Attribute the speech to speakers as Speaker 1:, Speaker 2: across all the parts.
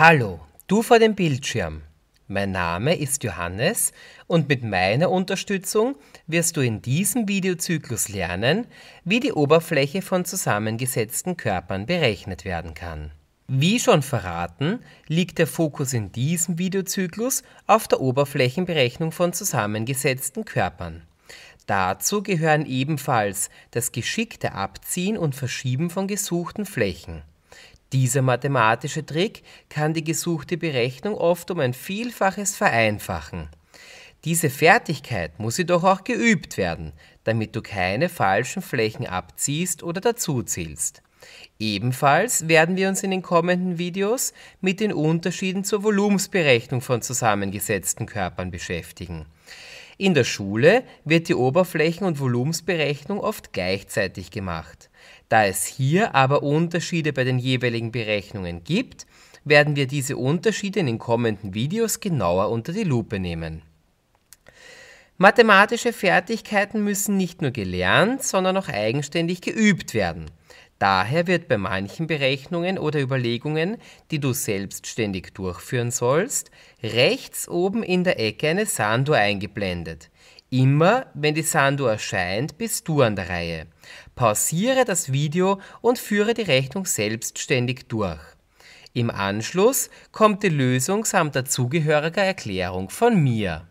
Speaker 1: Hallo, du vor dem Bildschirm. Mein Name ist Johannes und mit meiner Unterstützung wirst du in diesem Videozyklus lernen, wie die Oberfläche von zusammengesetzten Körpern berechnet werden kann. Wie schon verraten, liegt der Fokus in diesem Videozyklus auf der Oberflächenberechnung von zusammengesetzten Körpern. Dazu gehören ebenfalls das geschickte Abziehen und Verschieben von gesuchten Flächen dieser mathematische Trick kann die gesuchte Berechnung oft um ein Vielfaches vereinfachen. Diese Fertigkeit muss jedoch auch geübt werden, damit du keine falschen Flächen abziehst oder dazuzielst. Ebenfalls werden wir uns in den kommenden Videos mit den Unterschieden zur Volumensberechnung von zusammengesetzten Körpern beschäftigen. In der Schule wird die Oberflächen- und Volumensberechnung oft gleichzeitig gemacht. Da es hier aber Unterschiede bei den jeweiligen Berechnungen gibt, werden wir diese Unterschiede in den kommenden Videos genauer unter die Lupe nehmen. Mathematische Fertigkeiten müssen nicht nur gelernt, sondern auch eigenständig geübt werden. Daher wird bei manchen Berechnungen oder Überlegungen, die du selbstständig durchführen sollst, rechts oben in der Ecke eine Sanduhr eingeblendet. Immer wenn die Sanduhr erscheint, bist du an der Reihe. Pausiere das Video und führe die Rechnung selbstständig durch. Im Anschluss kommt die Lösung samt dazugehöriger Erklärung von mir.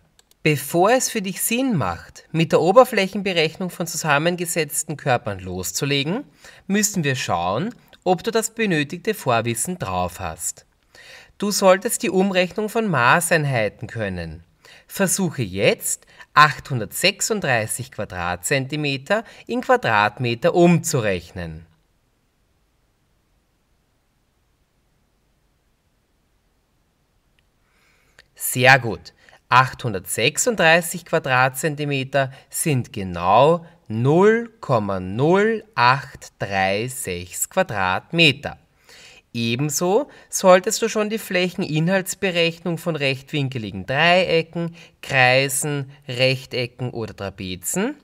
Speaker 1: Bevor es für dich Sinn macht, mit der Oberflächenberechnung von zusammengesetzten Körpern loszulegen, müssen wir schauen, ob du das benötigte Vorwissen drauf hast. Du solltest die Umrechnung von Maßeinheiten können. Versuche jetzt, 836 Quadratzentimeter in Quadratmeter umzurechnen. Sehr gut. 836 Quadratzentimeter sind genau 0,0836 Quadratmeter. Ebenso solltest du schon die Flächeninhaltsberechnung von rechtwinkeligen Dreiecken, Kreisen, Rechtecken oder Trapezen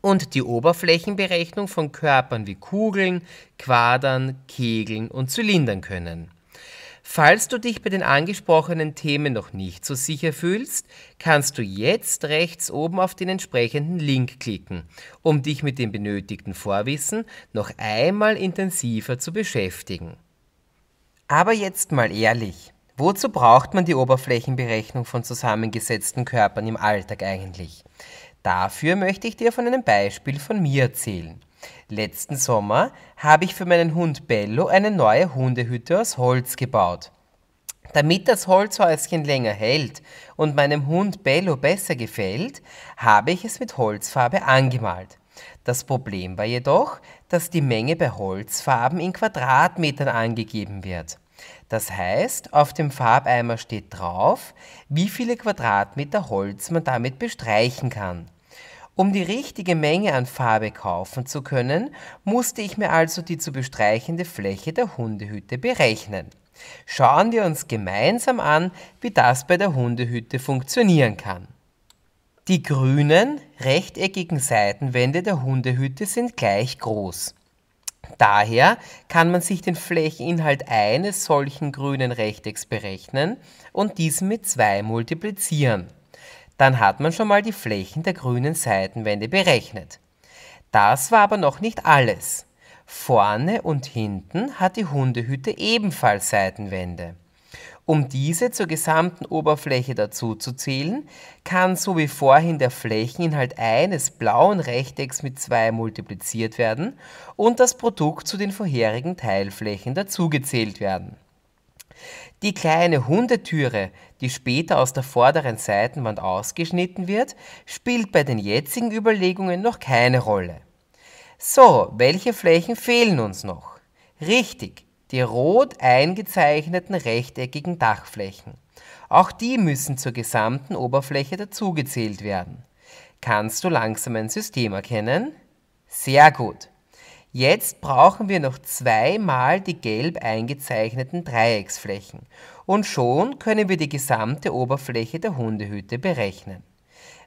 Speaker 1: und die Oberflächenberechnung von Körpern wie Kugeln, Quadern, Kegeln und Zylindern können. Falls du dich bei den angesprochenen Themen noch nicht so sicher fühlst, kannst du jetzt rechts oben auf den entsprechenden Link klicken, um dich mit dem benötigten Vorwissen noch einmal intensiver zu beschäftigen. Aber jetzt mal ehrlich, wozu braucht man die Oberflächenberechnung von zusammengesetzten Körpern im Alltag eigentlich? Dafür möchte ich dir von einem Beispiel von mir erzählen. Letzten Sommer habe ich für meinen Hund Bello eine neue Hundehütte aus Holz gebaut. Damit das Holzhäuschen länger hält und meinem Hund Bello besser gefällt, habe ich es mit Holzfarbe angemalt. Das Problem war jedoch, dass die Menge bei Holzfarben in Quadratmetern angegeben wird. Das heißt, auf dem Farbeimer steht drauf, wie viele Quadratmeter Holz man damit bestreichen kann. Um die richtige Menge an Farbe kaufen zu können, musste ich mir also die zu bestreichende Fläche der Hundehütte berechnen. Schauen wir uns gemeinsam an, wie das bei der Hundehütte funktionieren kann. Die grünen, rechteckigen Seitenwände der Hundehütte sind gleich groß. Daher kann man sich den Flächeninhalt eines solchen grünen Rechtecks berechnen und diesen mit 2 multiplizieren. Dann hat man schon mal die Flächen der grünen Seitenwände berechnet. Das war aber noch nicht alles. Vorne und hinten hat die Hundehütte ebenfalls Seitenwände. Um diese zur gesamten Oberfläche dazuzuzählen, kann so wie vorhin der Flächeninhalt eines blauen Rechtecks mit 2 multipliziert werden und das Produkt zu den vorherigen Teilflächen dazugezählt werden. Die kleine Hundetüre, die später aus der vorderen Seitenwand ausgeschnitten wird, spielt bei den jetzigen Überlegungen noch keine Rolle. So, welche Flächen fehlen uns noch? Richtig, die rot eingezeichneten rechteckigen Dachflächen. Auch die müssen zur gesamten Oberfläche dazugezählt werden. Kannst du langsam ein System erkennen? Sehr gut. Jetzt brauchen wir noch zweimal die gelb eingezeichneten Dreiecksflächen und schon können wir die gesamte Oberfläche der Hundehütte berechnen.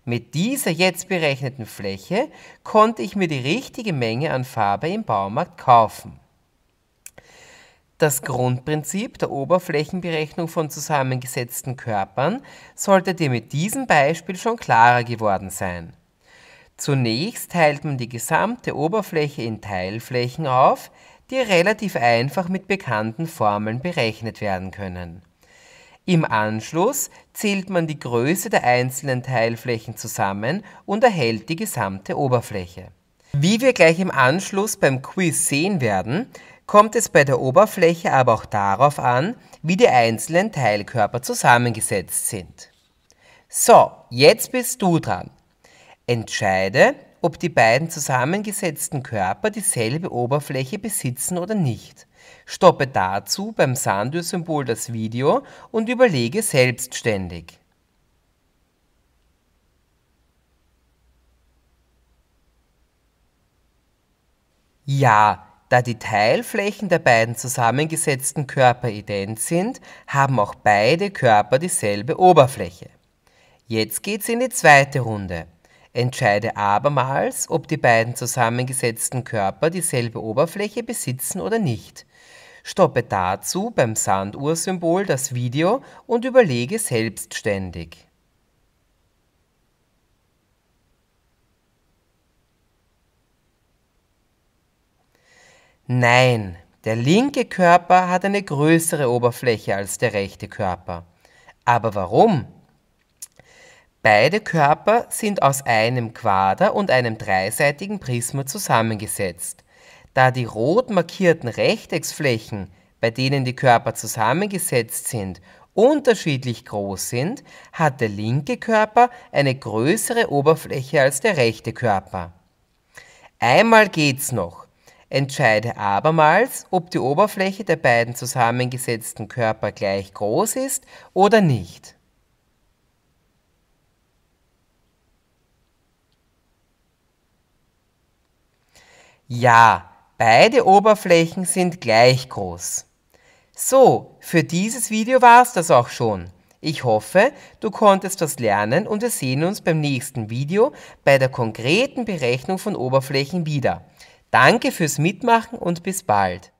Speaker 1: Mit dieser jetzt berechneten Fläche konnte ich mir die richtige Menge an Farbe im Baumarkt kaufen. Das Grundprinzip der Oberflächenberechnung von zusammengesetzten Körpern sollte dir mit diesem Beispiel schon klarer geworden sein. Zunächst teilt man die gesamte Oberfläche in Teilflächen auf, die relativ einfach mit bekannten Formeln berechnet werden können. Im Anschluss zählt man die Größe der einzelnen Teilflächen zusammen und erhält die gesamte Oberfläche. Wie wir gleich im Anschluss beim Quiz sehen werden, kommt es bei der Oberfläche aber auch darauf an, wie die einzelnen Teilkörper zusammengesetzt sind. So, jetzt bist du dran. Entscheide, ob die beiden zusammengesetzten Körper dieselbe Oberfläche besitzen oder nicht. Stoppe dazu beim Sanduhr-Symbol das Video und überlege selbstständig. Ja, da die Teilflächen der beiden zusammengesetzten Körper ident sind, haben auch beide Körper dieselbe Oberfläche. Jetzt geht's in die zweite Runde. Entscheide abermals, ob die beiden zusammengesetzten Körper dieselbe Oberfläche besitzen oder nicht. Stoppe dazu beim Sanduhrsymbol das Video und überlege selbstständig. Nein, der linke Körper hat eine größere Oberfläche als der rechte Körper. Aber warum? Beide Körper sind aus einem Quader und einem dreiseitigen Prisma zusammengesetzt. Da die rot markierten Rechtecksflächen, bei denen die Körper zusammengesetzt sind, unterschiedlich groß sind, hat der linke Körper eine größere Oberfläche als der rechte Körper. Einmal geht's noch. Entscheide abermals, ob die Oberfläche der beiden zusammengesetzten Körper gleich groß ist oder nicht. Ja, beide Oberflächen sind gleich groß. So, für dieses Video war's das auch schon. Ich hoffe, du konntest was lernen und wir sehen uns beim nächsten Video bei der konkreten Berechnung von Oberflächen wieder. Danke fürs Mitmachen und bis bald.